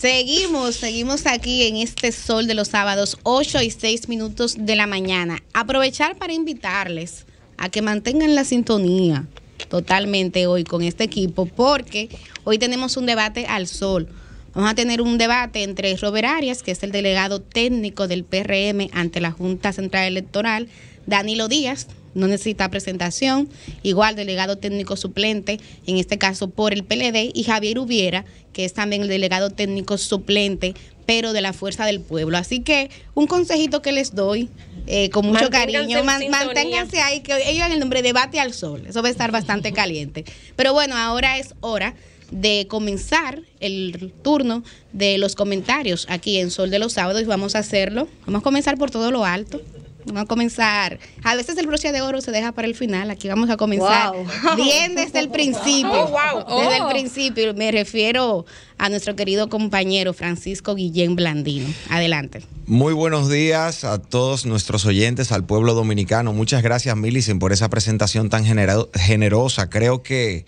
Seguimos, seguimos aquí en este sol de los sábados, 8 y 6 minutos de la mañana. Aprovechar para invitarles a que mantengan la sintonía totalmente hoy con este equipo, porque hoy tenemos un debate al sol. Vamos a tener un debate entre Robert Arias, que es el delegado técnico del PRM ante la Junta Central Electoral, Danilo Díaz, no necesita presentación. Igual, delegado técnico suplente, en este caso por el PLD, y Javier ubiera que es también el delegado técnico suplente, pero de la fuerza del pueblo. Así que un consejito que les doy, eh, con mucho cariño, manténganse ahí, que ellos en el nombre debate al sol, eso va a estar bastante caliente. Pero bueno, ahora es hora de comenzar el turno de los comentarios aquí en Sol de los Sábados y vamos a hacerlo. Vamos a comenzar por todo lo alto. Vamos a comenzar. A veces el broche de oro se deja para el final. Aquí vamos a comenzar bien desde el principio. Oh, desde el oh. principio me refiero a nuestro querido compañero Francisco Guillén Blandino. Adelante. Muy buenos días a todos nuestros oyentes, al pueblo dominicano. Muchas gracias, Milicen, por esa presentación tan generosa. Creo que,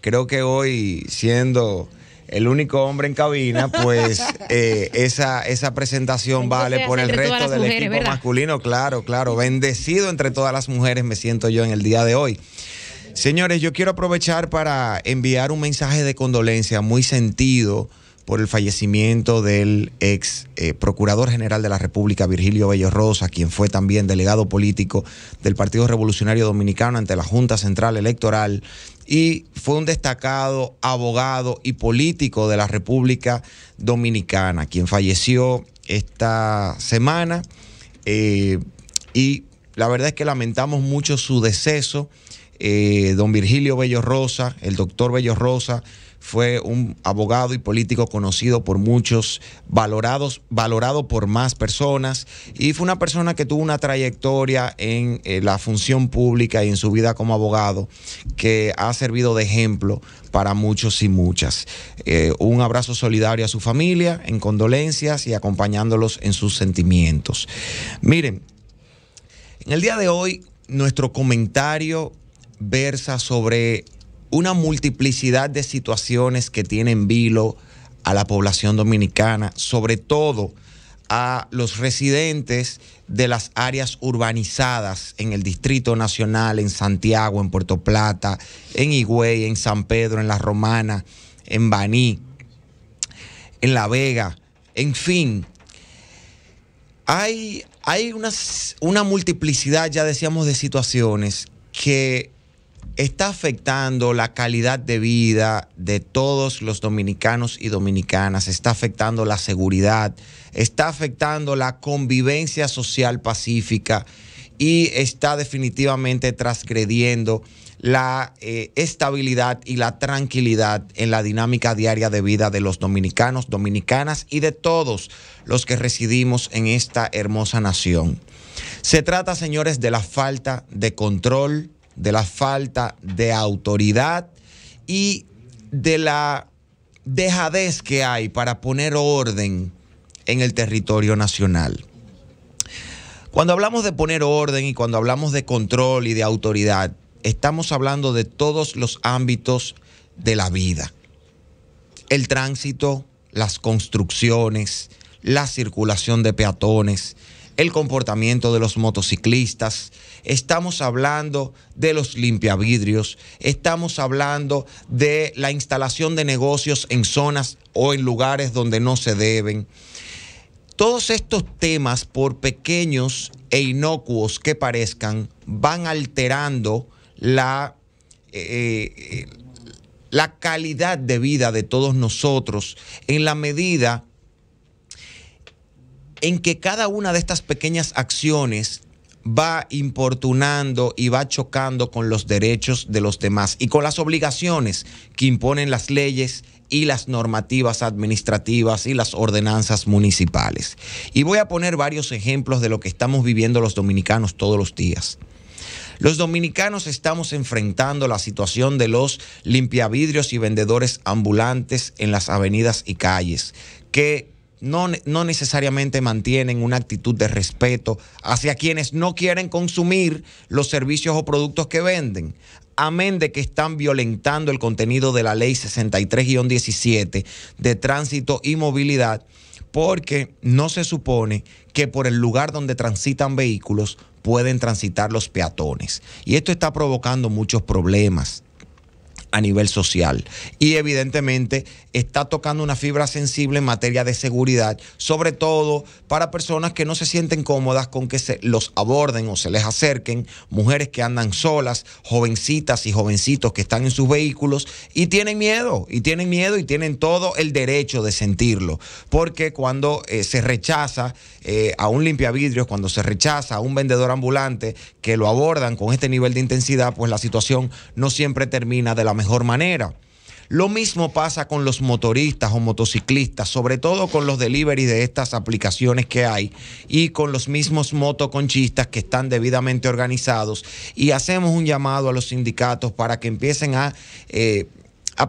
creo que hoy, siendo el único hombre en cabina, pues eh, esa, esa presentación vale por el resto del equipo masculino, claro, claro. Bendecido entre todas las mujeres me siento yo en el día de hoy. Señores, yo quiero aprovechar para enviar un mensaje de condolencia muy sentido por el fallecimiento del ex eh, Procurador General de la República, Virgilio Bello Rosa, quien fue también delegado político del Partido Revolucionario Dominicano ante la Junta Central Electoral y fue un destacado abogado y político de la República Dominicana, quien falleció esta semana eh, y la verdad es que lamentamos mucho su deceso. Eh, don Virgilio Bello Rosa, el doctor Bello Rosa, fue un abogado y político conocido por muchos, valorados, valorado por más personas y fue una persona que tuvo una trayectoria en eh, la función pública y en su vida como abogado que ha servido de ejemplo para muchos y muchas. Eh, un abrazo solidario a su familia, en condolencias y acompañándolos en sus sentimientos. Miren, en el día de hoy nuestro comentario versa sobre una multiplicidad de situaciones que tienen vilo a la población dominicana, sobre todo a los residentes de las áreas urbanizadas en el Distrito Nacional, en Santiago, en Puerto Plata, en Higüey, en San Pedro, en La Romana, en Baní, en La Vega, en fin. Hay, hay una multiplicidad, ya decíamos, de situaciones que está afectando la calidad de vida de todos los dominicanos y dominicanas, está afectando la seguridad, está afectando la convivencia social pacífica y está definitivamente transgrediendo la eh, estabilidad y la tranquilidad en la dinámica diaria de vida de los dominicanos, dominicanas y de todos los que residimos en esta hermosa nación. Se trata, señores, de la falta de control, de la falta de autoridad y de la dejadez que hay para poner orden en el territorio nacional. Cuando hablamos de poner orden y cuando hablamos de control y de autoridad, estamos hablando de todos los ámbitos de la vida. El tránsito, las construcciones, la circulación de peatones, el comportamiento de los motociclistas, estamos hablando de los limpiavidrios, estamos hablando de la instalación de negocios en zonas o en lugares donde no se deben. Todos estos temas, por pequeños e inocuos que parezcan, van alterando la, eh, eh, la calidad de vida de todos nosotros en la medida en que cada una de estas pequeñas acciones va importunando y va chocando con los derechos de los demás y con las obligaciones que imponen las leyes y las normativas administrativas y las ordenanzas municipales. Y voy a poner varios ejemplos de lo que estamos viviendo los dominicanos todos los días. Los dominicanos estamos enfrentando la situación de los limpiavidrios y vendedores ambulantes en las avenidas y calles, que no, necesariamente mantienen una actitud de respeto hacia quienes no quieren consumir los servicios o productos que venden amén de que están violentando el contenido de la ley 63-17 de tránsito y movilidad, porque no se supone que por el lugar donde transitan vehículos pueden transitar los peatones. Y esto está provocando muchos problemas a nivel social. Y evidentemente está tocando una fibra sensible en materia de seguridad, sobre todo para personas que no se sienten cómodas con que se los aborden o se les acerquen, mujeres que andan solas, jovencitas y jovencitos que están en sus vehículos y tienen miedo, y tienen miedo y tienen todo el derecho de sentirlo, porque cuando eh, se rechaza eh, a un limpiavidrios, cuando se rechaza a un vendedor ambulante que lo abordan con este nivel de intensidad, pues la situación no siempre termina de la mejor manera. Lo mismo pasa con los motoristas o motociclistas, sobre todo con los delivery de estas aplicaciones que hay y con los mismos motoconchistas que están debidamente organizados. Y hacemos un llamado a los sindicatos para que empiecen a... Eh,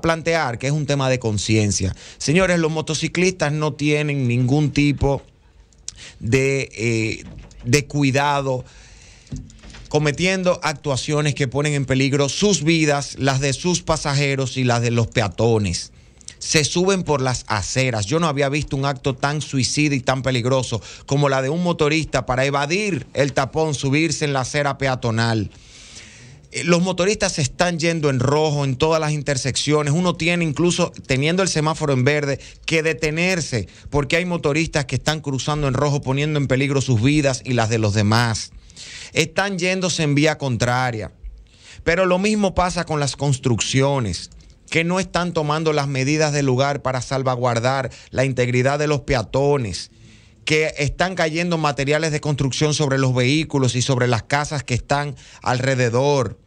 plantear que es un tema de conciencia. Señores, los motociclistas no tienen ningún tipo de, eh, de cuidado cometiendo actuaciones que ponen en peligro sus vidas, las de sus pasajeros y las de los peatones. Se suben por las aceras. Yo no había visto un acto tan suicida y tan peligroso como la de un motorista para evadir el tapón, subirse en la acera peatonal eh, los motoristas se están yendo en rojo en todas las intersecciones. Uno tiene incluso, teniendo el semáforo en verde, que detenerse porque hay motoristas que están cruzando en rojo poniendo en peligro sus vidas y las de los demás están yéndose en vía contraria. Pero lo mismo pasa con las construcciones que no están tomando las medidas de lugar para salvaguardar la integridad de los peatones, que están cayendo materiales de construcción sobre los vehículos y sobre las casas que están alrededor,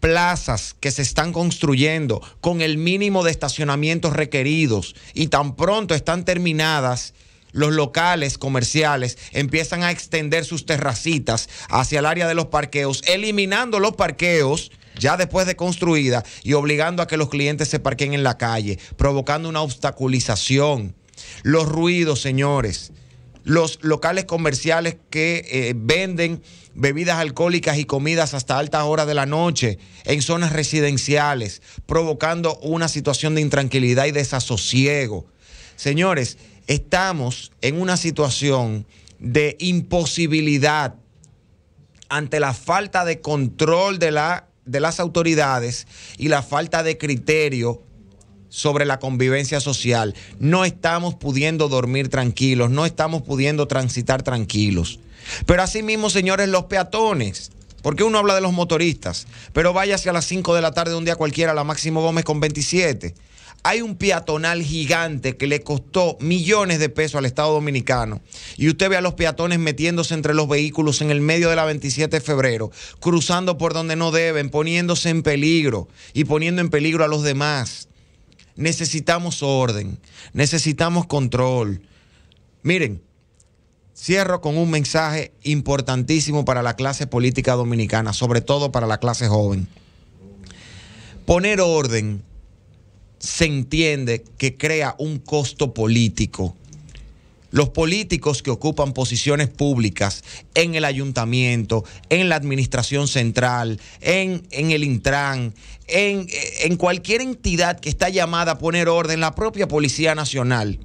plazas que se están construyendo con el mínimo de estacionamientos requeridos y tan pronto están terminadas los locales comerciales empiezan a extender sus terracitas hacia el área de los parqueos, eliminando los parqueos ya después de construida y obligando a que los clientes se parquen en la calle, provocando una obstaculización. Los ruidos, señores, los locales comerciales que eh, venden bebidas alcohólicas y comidas hasta altas horas de la noche en zonas residenciales, provocando una situación de intranquilidad y desasosiego. Señores, estamos en una situación de imposibilidad ante la falta de control de, la, de las autoridades y la falta de criterio sobre la convivencia social. No estamos pudiendo dormir tranquilos, no estamos pudiendo transitar tranquilos. Pero asimismo, señores, los peatones, porque uno habla de los motoristas, pero váyase a las 5 de la tarde un día cualquiera la Máximo Gómez con 27 hay un peatonal gigante que le costó millones de pesos al Estado Dominicano y usted ve a los peatones metiéndose entre los vehículos en el medio de la 27 de febrero, cruzando por donde no deben, poniéndose en peligro y poniendo en peligro a los demás. Necesitamos orden, necesitamos control. Miren, cierro con un mensaje importantísimo para la clase política dominicana, sobre todo para la clase joven. Poner orden se entiende que crea un costo político. Los políticos que ocupan posiciones públicas en el ayuntamiento, en la administración central, en, en el Intran, en, en cualquier entidad que está llamada a poner orden, la propia Policía Nacional,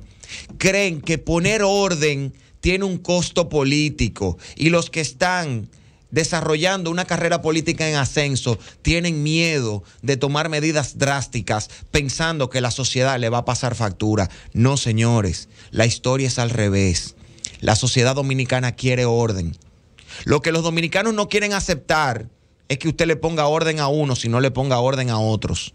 creen que poner orden tiene un costo político y los que están desarrollando una carrera política en ascenso tienen miedo de tomar medidas drásticas pensando que la sociedad le va a pasar factura. No, señores, la historia es al revés. La sociedad dominicana quiere orden. Lo que los dominicanos no quieren aceptar es que usted le ponga orden a uno si no le ponga orden a otros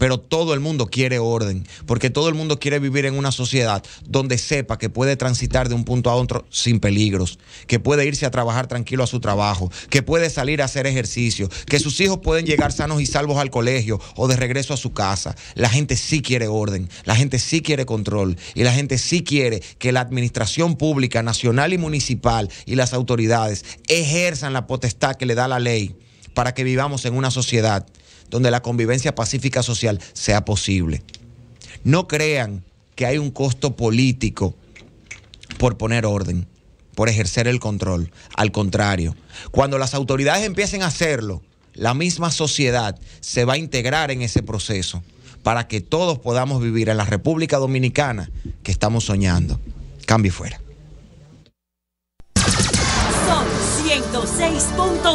pero todo el mundo quiere orden, porque todo el mundo quiere vivir en una sociedad donde sepa que puede transitar de un punto a otro sin peligros, que puede irse a trabajar tranquilo a su trabajo, que puede salir a hacer ejercicio, que sus hijos pueden llegar sanos y salvos al colegio o de regreso a su casa. La gente sí quiere orden, la gente sí quiere control y la gente sí quiere que la administración pública, nacional y municipal y las autoridades ejerzan la potestad que le da la ley para que vivamos en una sociedad donde la convivencia pacífica social sea posible. No crean que hay un costo político por poner orden, por ejercer el control. Al contrario, cuando las autoridades empiecen a hacerlo, la misma sociedad se va a integrar en ese proceso para que todos podamos vivir en la República Dominicana que estamos soñando. Cambio fuera. Son 106.